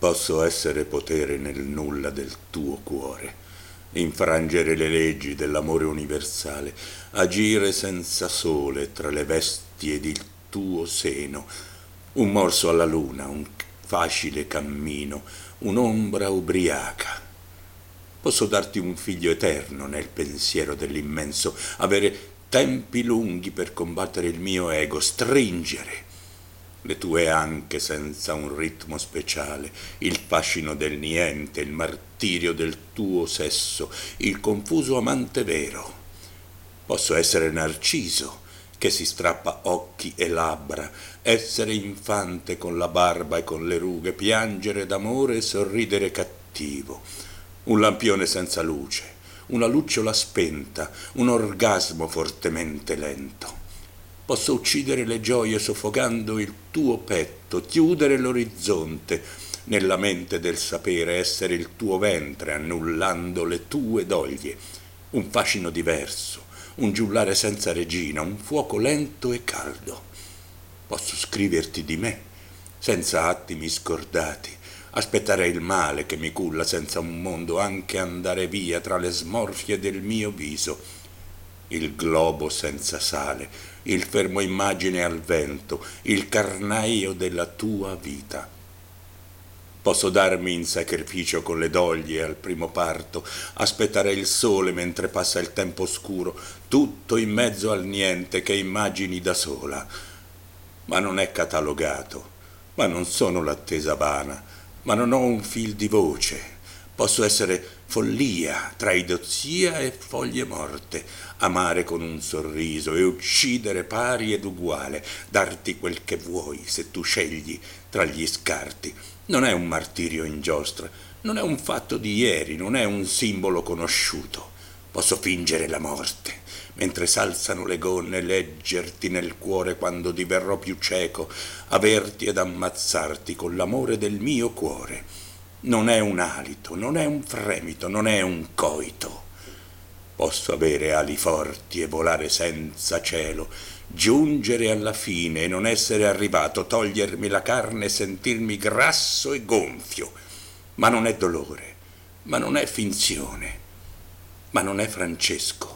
posso essere potere nel nulla del tuo cuore, infrangere le leggi dell'amore universale, agire senza sole tra le vesti ed il tuo seno, un morso alla luna, un facile cammino, un'ombra ubriaca. Posso darti un figlio eterno nel pensiero dell'immenso, avere tempi lunghi per combattere il mio ego, stringere le tue anche senza un ritmo speciale, il fascino del niente, il martirio del tuo sesso, il confuso amante vero. Posso essere narciso, che si strappa occhi e labbra, essere infante con la barba e con le rughe, piangere d'amore e sorridere cattivo, un lampione senza luce, una lucciola spenta, un orgasmo fortemente lento posso uccidere le gioie soffocando il tuo petto, chiudere l'orizzonte, nella mente del sapere essere il tuo ventre, annullando le tue doglie. Un fascino diverso, un giullare senza regina, un fuoco lento e caldo. Posso scriverti di me, senza attimi scordati, aspettare il male che mi culla senza un mondo, anche andare via tra le smorfie del mio viso il globo senza sale, il fermo immagine al vento, il carnaio della tua vita. Posso darmi in sacrificio con le doglie al primo parto, aspettare il sole mentre passa il tempo scuro, tutto in mezzo al niente che immagini da sola. Ma non è catalogato, ma non sono l'attesa vana, ma non ho un fil di voce Posso essere follia, traidozia e foglie morte, amare con un sorriso e uccidere pari ed uguale, darti quel che vuoi se tu scegli tra gli scarti. Non è un martirio in giostra, non è un fatto di ieri, non è un simbolo conosciuto. Posso fingere la morte, mentre s'alzano le gonne, leggerti nel cuore quando diverrò più cieco, averti ed ammazzarti con l'amore del mio cuore non è un alito, non è un fremito, non è un coito. Posso avere ali forti e volare senza cielo, giungere alla fine e non essere arrivato, togliermi la carne e sentirmi grasso e gonfio. Ma non è dolore, ma non è finzione, ma non è Francesco.